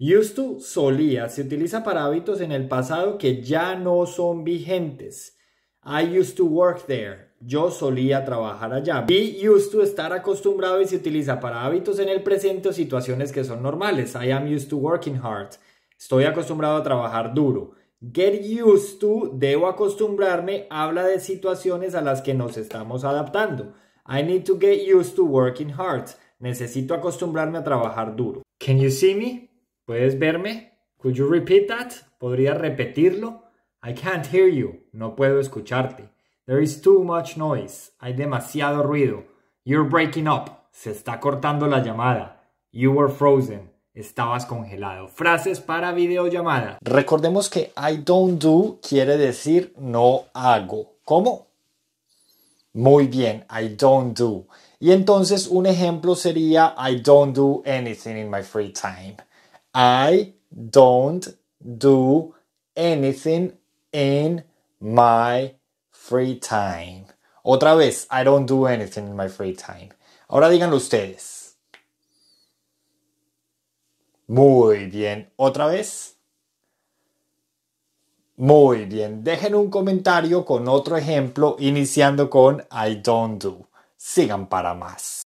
Used to solía se utiliza para hábitos en el pasado que ya no son vigentes. I used to work there. Yo solía trabajar allá. Be used to estar acostumbrado y se utiliza para hábitos en el presente o situaciones que son normales. I am used to working hard. Estoy acostumbrado a trabajar duro. Get used to, debo acostumbrarme, habla de situaciones a las que nos estamos adaptando. I need to get used to working hard. Necesito acostumbrarme a trabajar duro. Can you see me? ¿Puedes verme? Could you repeat that? ¿Podrías repetirlo? I can't hear you. No puedo escucharte. There is too much noise. Hay demasiado ruido. You're breaking up. Se está cortando la llamada. You were frozen. Estabas congelado. Frases para videollamada. Recordemos que I don't do quiere decir no hago. ¿Cómo? Muy bien, I don't do. Y entonces un ejemplo sería I don't do anything in my free time. I don't do anything in my free time. Otra vez, I don't do anything in my free time. Ahora díganlo ustedes. Muy bien, otra vez. Muy bien, dejen un comentario con otro ejemplo iniciando con I don't do. Sigan para más.